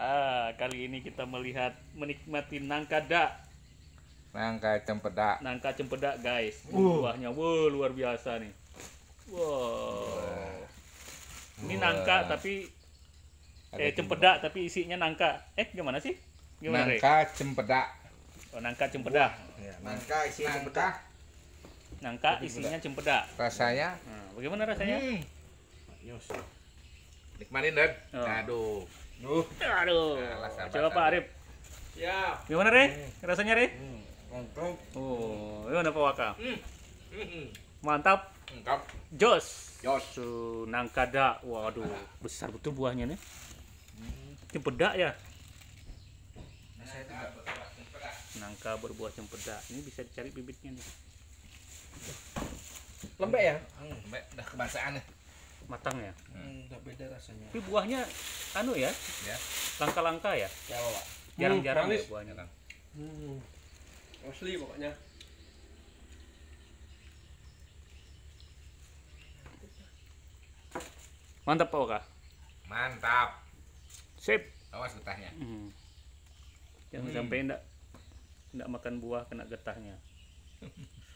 Ah, kali ini kita melihat menikmati nangka dak. Nangka cempedak. Nangka cempedak, guys. Uh. Buahnya wow, luar biasa nih. Wow. Ini nangka tapi Ada eh cempedak tapi isinya nangka. Eh, gimana sih? Gimana, nangka re? cempedak. Oh, nangka cempedak. Ya, nangka isinya cempedak. Nangka isinya cempedak. Rasanya? Nah, bagaimana rasanya? Hmm. Nikmatin, dan. Oh. Aduh. Uh. Aduh. Nah, Coba Pak Arif. Ya. Gimana Re? Hmm. Rasanya Re? Hmm. Mantap. Oh, gimana Pak Waka? Hmm. Hmm. Mantap. Mantap. Jos. Jos. Nangkada. Waduh, besar betul buahnya nih. Hmm. Ini ya? Nah, Nangka berbuah cempedak. Ini bisa dicari bibitnya nih. Lembek ya? Hmm, lembek. Udah kebasaan nih. Matang ya? Hmm, beda rasanya. Tapi buahnya anu ya, ya. langka-langka ya. Ya, Pak. Jarang-jarang hmm, ya buahnya, Kang. Hmm. Asli pokoknya. Mantap, Pak Mantap. Sip. Awas getahnya. Hmm. Jangan hmm. sampai enggak enggak makan buah kena getahnya.